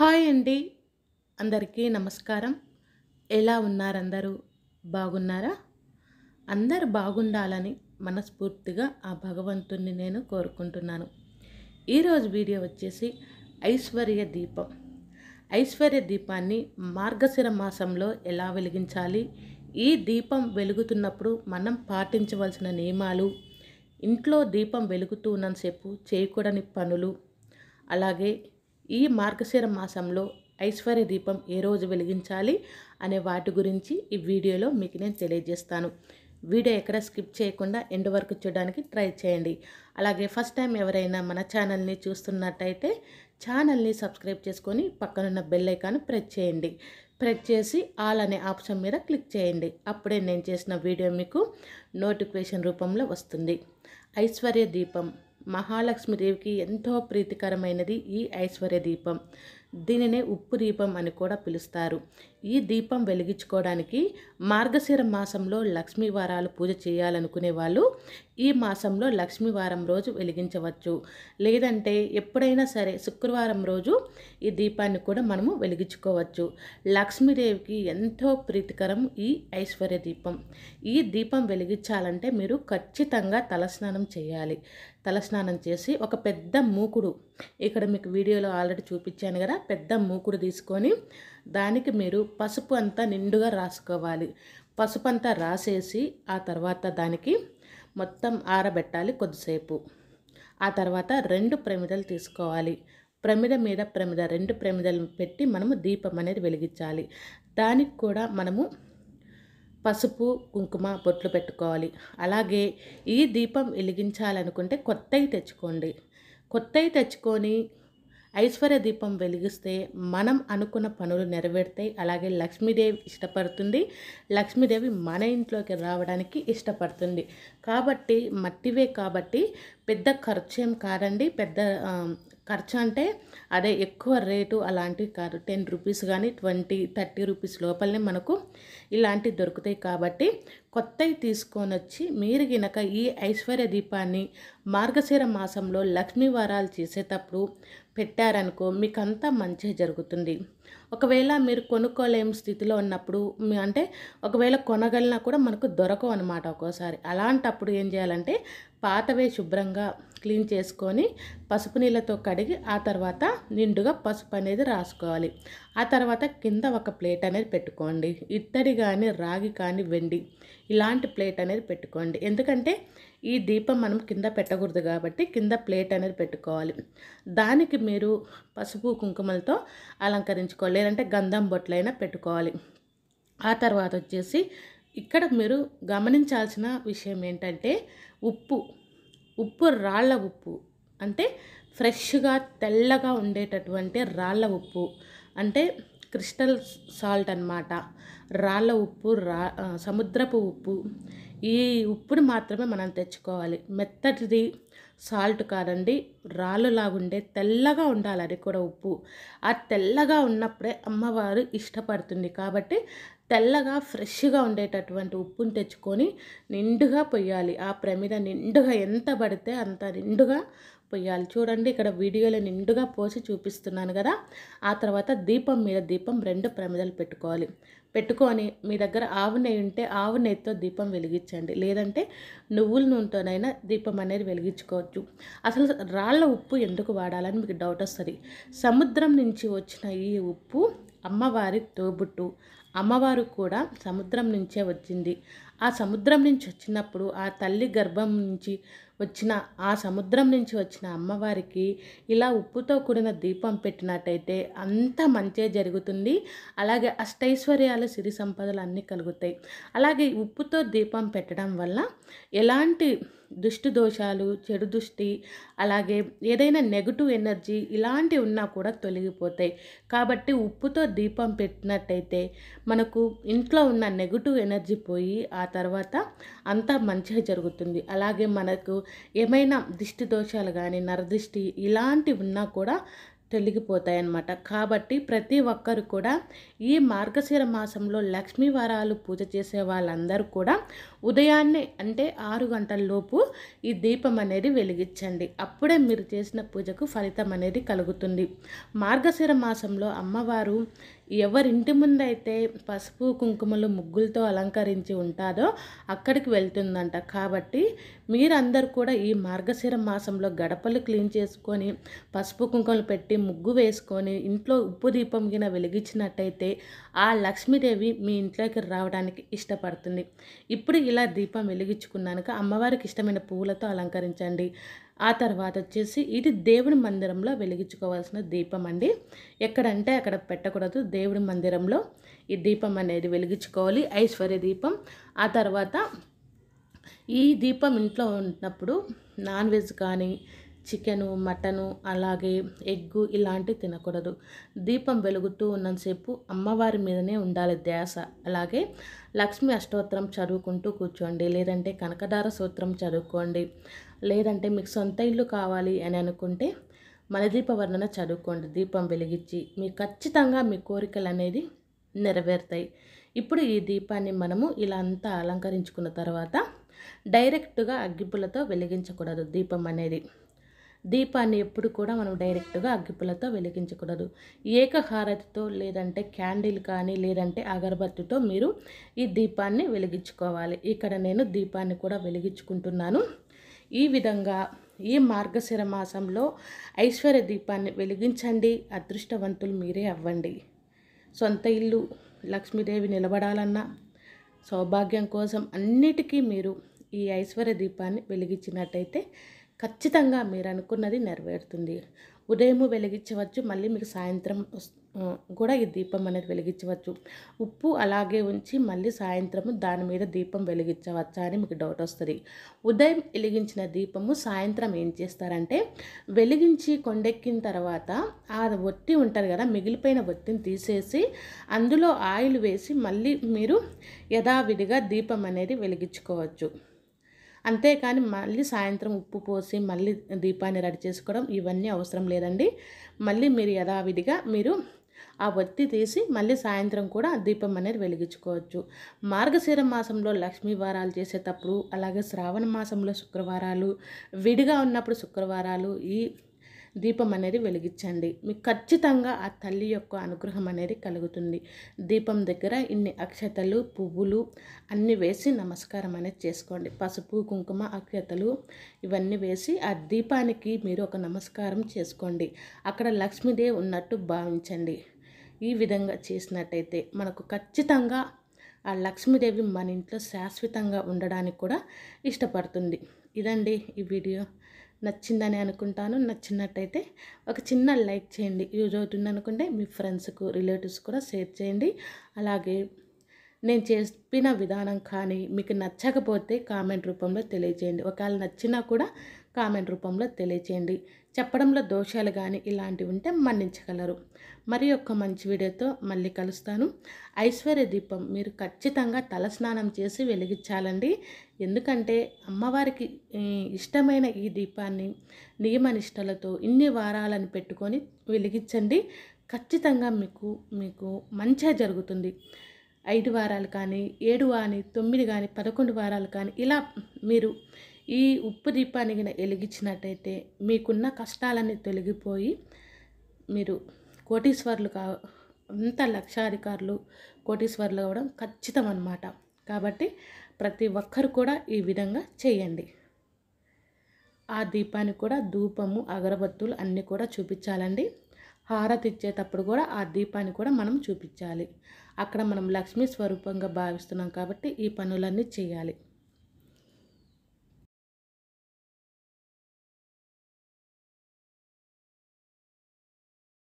hi అండి అందరికీ నమస్కారం ఎలా ఉన్నారందరూ బాగున్నారా అందరు బాగుండాలని మనస్ఫూర్తిగా ఆ భగవంతుణ్ణి నేను కోరుకుంటున్నాను ఈరోజు వీడియో వచ్చేసి ఐశ్వర్య దీపం ఐశ్వర్య దీపాన్ని మార్గశిర మాసంలో ఎలా వెలిగించాలి ఈ దీపం వెలుగుతున్నప్పుడు మనం పాటించవలసిన నియమాలు ఇంట్లో దీపం వెలుగుతూ ఉన్నంతసేపు చేయకూడని పనులు అలాగే ఈ మార్గశిర మాసంలో ఐశ్వర్య దీపం ఏ రోజు వెలిగించాలి అనే వాటి గురించి ఈ వీడియోలో మీకు నేను తెలియజేస్తాను వీడియో ఎక్కడ స్కిప్ చేయకుండా ఎండ్ వరకు చూడడానికి ట్రై చేయండి అలాగే ఫస్ట్ టైం ఎవరైనా మన ఛానల్ని చూస్తున్నట్టయితే ఛానల్ని సబ్స్క్రైబ్ చేసుకొని పక్కనున్న బెల్ ప్రెస్ చేయండి ప్రెస్ చేసి ఆల్ అనే ఆప్షన్ మీద క్లిక్ చేయండి అప్పుడే నేను చేసిన వీడియో మీకు నోటిఫికేషన్ రూపంలో వస్తుంది ఐశ్వర్య దీపం మహాలక్ష్మీదేవికి ఎంతో ప్రీతికరమైనది ఈ ఐశ్వర్య దీపం దీనినే ఉప్పు దీపం అని కూడా పిలుస్తారు ఈ దీపం వెలిగించుకోవడానికి మార్గశిర మాసంలో లక్ష్మీ వారాలు పూజ చేయాలనుకునే వాళ్ళు ఈ మాసంలో లక్ష్మీ వారం రోజు వెలిగించవచ్చు లేదంటే ఎప్పుడైనా సరే శుక్రవారం రోజు ఈ దీపాన్ని కూడా మనము వెలిగించుకోవచ్చు లక్ష్మీదేవికి ఎంతో ప్రీతికరం ఈ ఐశ్వర్య దీపం ఈ దీపం వెలిగించాలంటే మీరు ఖచ్చితంగా తలస్నానం చేయాలి తలస్నానం చేసి ఒక పెద్ద మూకుడు ఇక్కడ మీకు వీడియోలో ఆల్రెడీ చూపించాను కదా పెద్ద మూకుడు తీసుకొని దానికి మీరు పసుపు అంతా నిండుగా రాసుకోవాలి పసుపు అంతా రాసేసి ఆ తర్వాత దానికి మొత్తం ఆరబెట్టాలి కొద్దిసేపు ఆ తర్వాత రెండు ప్రమిదలు తీసుకోవాలి ప్రమిద మీద ప్రమిద రెండు ప్రమిదలు పెట్టి మనము దీపం అనేది వెలిగించాలి దానికి కూడా మనము పసుపు కుంకుమ బొట్లు పెట్టుకోవాలి అలాగే ఈ దీపం వెలిగించాలనుకుంటే కొత్తవి తెచ్చుకోండి కొత్తవి తెచ్చుకొని ఐశ్వర్య దీపం వెలిగిస్తే మనం అనుకున్న పనులు నెరవేరుతాయి అలాగే లక్ష్మీదేవి ఇష్టపడుతుంది లక్ష్మీదేవి మన ఇంట్లోకి రావడానికి ఇష్టపడుతుంది కాబట్టి మట్టివే కాబట్టి పెద్ద ఖర్చు ఏం కాదండి పెద్ద ఖర్చు అంటే అదే ఎక్కువ రేటు అలాంటివి కాదు టెన్ రూపీస్ కానీ ట్వంటీ థర్టీ రూపీస్ లోపలనే మనకు ఇలాంటివి దొరుకుతాయి కాబట్టి కొత్తవి తీసుకొని వచ్చి మీరు గినక ఈ ఐశ్వర్య దీపాన్ని మార్గశిర మాసంలో లక్ష్మీ వారాలు చేసేటప్పుడు పెట్టారనుకో మీకు అంతా మంచి జరుగుతుంది ఒకవేళ మీరు కొనుక్కోలేని స్థితిలో ఉన్నప్పుడు అంటే ఒకవేళ కొనగలినా కూడా మనకు దొరకవు అనమాట ఒక్కోసారి అలాంటప్పుడు ఏం చేయాలంటే పాతవే శుభ్రంగా క్లీన్ చేసుకొని పసుపు నీళ్ళతో కడిగి ఆ తర్వాత నిండుగా పసుపు అనేది రాసుకోవాలి ఆ తర్వాత కింద ఒక ప్లేట్ అనేది పెట్టుకోండి ఇత్తడి కానీ రాగి కానీ వెండి ఇలాంటి ప్లేట్ అనేది పెట్టుకోండి ఎందుకంటే ఈ దీపం మనం కింద పెట్టకూడదు కాబట్టి కింద ప్లేట్ అనేది పెట్టుకోవాలి దానికి మీరు పసుపు కుంకుమలతో అలంకరించుకోవాలి లేదంటే గంధం బొట్లైనా పెట్టుకోవాలి ఆ తర్వాత వచ్చేసి ఇక్కడ మీరు గమనించాల్సిన విషయం ఏంటంటే ఉప్పు ఉప్పు రాళ్ళ ఉప్పు అంటే ఫ్రెష్గా తెల్లగా ఉండేటటువంటి రాళ్ళ ఉప్పు అంటే క్రిస్టల్ సాల్ట్ అనమాట రాళ్ళ ఉప్పు రా సముద్రపు ఉప్పు ఈ ఉప్పుని మాత్రమే మనం తెచ్చుకోవాలి మెత్తటిది సాల్ట్ కాదండి రాళ్ళులాగుండే తెల్లగా ఉండాలి అది కూడా ఉప్పు ఆ తెల్లగా ఉన్నప్పుడే అమ్మవారు ఇష్టపడుతుంది కాబట్టి తెల్లగా ఫ్రెష్గా ఉండేటటువంటి ఉప్పుని తెచ్చుకొని నిండుగా పొయ్యాలి ఆ ప్రమిద నిండుగా ఎంత పడితే అంత నిండుగా పొయ్యాలి చూడండి ఇక్కడ వీడియోలు నిండుగా పోసి చూపిస్తున్నాను కదా ఆ తర్వాత దీపం మీద దీపం రెండు ప్రమిదలు పెట్టుకోవాలి పెట్టుకొని మీ దగ్గర ఆవు నెయ్యి ఉంటే ఆవు నెయ్యితో దీపం వెలిగించండి లేదంటే నువ్వుల నూనెతోనైనా దీపం అనేది వెలిగించుకోవచ్చు అసలు రాళ్ళ ఉప్పు ఎందుకు వాడాలని మీకు డౌట్ వస్తుంది సముద్రం నుంచి వచ్చిన ఈ ఉప్పు అమ్మవారి తోబుట్టు అమ్మవారు కూడా సముద్రం నుంచే వచ్చింది ఆ సముద్రం నుంచి వచ్చినప్పుడు ఆ తల్లి గర్భం నుంచి వచ్చిన ఆ సముద్రం నుంచి వచ్చిన అమ్మవారికి ఇలా ఉప్పుతో కూడిన దీపం పెట్టినట్టయితే అంత మంచే జరుగుతుంది అలాగే అష్టైశ్వర్యాలు సిరి సంపదలు అన్నీ కలుగుతాయి అలాగే ఉప్పుతో దీపం పెట్టడం వల్ల ఎలాంటి దుష్టు దోషాలు చెడు దృష్టి అలాగే ఏదైనా నెగటివ్ ఎనర్జీ ఇలాంటివి ఉన్నా కూడా తొలగిపోతాయి కాబట్టి ఉప్పుతో దీపం పెట్టినట్టయితే మనకు ఇంట్లో ఉన్న నెగిటివ్ ఎనర్జీ పోయి ఆ తర్వాత అంతా మంచిగా జరుగుతుంది అలాగే మనకు ఏమైనా దిష్టి దోషాలు కానీ నరదిష్టి ఇలాంటివి ఉన్నా కూడా అన్నమాట కాబట్టి ప్రతి ఒక్కరు కూడా ఈ మార్గశిర మాసంలో లక్ష్మీ వారాలు పూజ చేసే వాళ్ళందరూ కూడా ఉదయాన్నే అంటే ఆరు గంటల లోపు ఈ దీపం అనేది వెలిగించండి అప్పుడే మీరు చేసిన పూజకు ఫలితం అనేది కలుగుతుంది మార్గశిర మాసంలో అమ్మవారు ఎవరింటి ముందైతే పసుపు కుంకుమలు ముగ్గులతో అలంకరించి ఉంటారో అక్కడికి వెళ్తుందంట కాబట్టి మీరందరూ కూడా ఈ మార్గశిర మాసంలో గడపలు క్లీన్ చేసుకొని పసుపు కుంకుమలు పెట్టి ముగ్గు వేసుకొని ఇంట్లో ఉప్పు దీపం గిన వెలిగించినట్టయితే ఆ లక్ష్మీదేవి మీ ఇంట్లోకి రావడానికి ఇష్టపడుతుంది ఇప్పుడు ఇలా దీపం వెలిగించుకున్నాక అమ్మవారికి ఇష్టమైన పువ్వులతో అలంకరించండి ఆ తర్వాత వచ్చేసి ఇది దేవుడి మందిరంలో వెలిగించుకోవాల్సిన దీపం అండి ఎక్కడంటే అక్కడ పెట్టకూడదు దేవుడి మందిరంలో ఈ దీపం అనేది వెలిగించుకోవాలి ఐశ్వర్య దీపం ఆ తర్వాత ఈ దీపం ఇంట్లో ఉన్నప్పుడు నాన్ వెజ్ కానీ చికెను మటను అలాగే ఎగ్గు ఇలాంటివి తినకూడదు దీపం వెలుగుతూ ఉన్నంతసేపు అమ్మవారి మీదనే ఉండాలి ధ్యాస అలాగే లక్ష్మీ అష్టోత్తరం చదువుకుంటూ కూర్చోండి లేదంటే కనకదార సూత్రం చదువుకోండి లేదంటే మీకు సొంత ఇల్లు కావాలి అని అనుకుంటే మలదీప వర్ణన చదువుకోండి దీపం వెలిగించి మీకు ఖచ్చితంగా మీ కోరికలు అనేది నెరవేరుతాయి ఇప్పుడు ఈ దీపాన్ని మనము ఇలా అంతా అలంకరించుకున్న తర్వాత డైరెక్ట్గా అగ్గిపులతో వెలిగించకూడదు దీపం అనేది దీపాన్ని ఎప్పుడు కూడా మనం డైరెక్ట్గా అగ్గిపులతో వెలిగించకూడదు ఏకహారతితో లేదంటే క్యాండిల్ కానీ లేదంటే అగరబత్తితో మీరు ఈ దీపాన్ని వెలిగించుకోవాలి ఇక్కడ నేను దీపాన్ని కూడా వెలిగించుకుంటున్నాను ఈ విధంగా ఈ మార్గశిర మాసంలో ఐశ్వర్య దీపాన్ని వెలిగించండి అదృష్టవంతులు మీరే అవ్వండి సొంత ఇల్లు లక్ష్మీదేవి నిలబడాలన్నా సౌభాగ్యం కోసం అన్నిటికీ మీరు ఈ ఐశ్వర్య దీపాన్ని వెలిగించినట్టయితే ఖచ్చితంగా మీరు అనుకున్నది నెరవేరుతుంది ఉదయము వెలిగించవచ్చు మళ్ళీ మీకు సాయంత్రం కూడా ఈ దీపం అనేది వెలిగించవచ్చు ఉప్పు అలాగే ఉంచి మళ్ళీ సాయంత్రం దాని మీద దీపం వెలిగించవచ్చా అని మీకు డౌట్ వస్తుంది ఉదయం వెలిగించిన దీపము సాయంత్రం ఏం చేస్తారంటే వెలిగించి కొండెక్కిన తర్వాత ఆ ఒత్తి ఉంటుంది కదా మిగిలిపోయిన ఒత్తిని తీసేసి అందులో ఆయిల్ వేసి మళ్ళీ మీరు యథావిధిగా దీపం అనేది వెలిగించుకోవచ్చు అంతేకాని మళ్ళీ సాయంత్రం ఉప్పు పోసి మళ్ళీ దీపాన్ని రెడీ చేసుకోవడం ఇవన్నీ అవసరం లేదండి మళ్ళీ మీరు యథావిధిగా మీరు ఆ ఒత్తి తీసి మళ్ళీ సాయంత్రం కూడా దీపం అనేది వెలిగించుకోవచ్చు మార్గశీర మాసంలో లక్ష్మీ వారాలు చేసేటప్పుడు అలాగే శ్రావణ మాసంలో శుక్రవారాలు విడిగా ఉన్నప్పుడు శుక్రవారాలు ఈ దీపం అనేది వెలిగించండి మీకు ఖచ్చితంగా ఆ తల్లి యొక్క అనుగ్రహం అనేది కలుగుతుంది దీపం దగ్గర ఇన్ని అక్షతలు పువ్వులు అన్నీ వేసి నమస్కారం అనేది చేసుకోండి పసుపు కుంకుమ అక్షతలు ఇవన్నీ వేసి ఆ దీపానికి మీరు ఒక నమస్కారం చేసుకోండి అక్కడ లక్ష్మీదేవి ఉన్నట్టు భావించండి ఈ విధంగా చేసినట్టయితే మనకు ఖచ్చితంగా ఆ లక్ష్మీదేవి మన ఇంట్లో శాశ్వతంగా ఉండడానికి కూడా ఇష్టపడుతుంది ఇదండి ఈ వీడియో నచ్చిందని అనుకుంటాను నచ్చినట్టయితే ఒక చిన్న లైక్ చేయండి యూజ్ అవుతుంది అనుకుంటే మీ ఫ్రెండ్స్కు రిలేటివ్స్ కూడా షేర్ చేయండి అలాగే నేను చెప్పిన విధానం కానీ మీకు నచ్చకపోతే కామెంట్ రూపంలో తెలియజేయండి ఒకవేళ నచ్చినా కూడా కామెంట్ రూపంలో తెలియజేయండి చెప్పడంలో దోషాలు కానీ ఇలాంటివి ఉంటే మన్నించగలరు మరి ఒక్క మంచి వీడియోతో మళ్ళీ కలుస్తాను ఐశ్వర్య దీపం మీరు ఖచ్చితంగా తలస్నానం చేసి వెలిగించాలండి ఎందుకంటే అమ్మవారికి ఇష్టమైన ఈ దీపాన్ని నియమనిష్టలతో ఇన్ని వారాలను పెట్టుకొని వెలిగించండి ఖచ్చితంగా మీకు మీకు మంచిగా జరుగుతుంది ఐదు వారాలు కానీ ఏడు కానీ తొమ్మిది కానీ పదకొండు వారాలు కానీ ఇలా మీరు ఈ ఉప్పు దీపాన్ని వెలిగించినట్టయితే మీకున్న కష్టాలన్నీ తొలగిపోయి మీరు కోటీశ్వర్లు కా అంత లక్షాధికారులు కోటీశ్వర్లు అవ్వడం ఖచ్చితం అనమాట కాబట్టి ప్రతి ఒక్కరు కూడా ఈ విధంగా చేయండి ఆ దీపానికి కూడా ధూపము అగరబత్తులు అన్నీ కూడా చూపించాలండి హారతి ఇచ్చేటప్పుడు కూడా ఆ దీపాన్ని కూడా మనం చూపించాలి అక్కడ మనం లక్ష్మీ స్వరూపంగా భావిస్తున్నాం కాబట్టి ఈ పనులన్నీ చేయాలి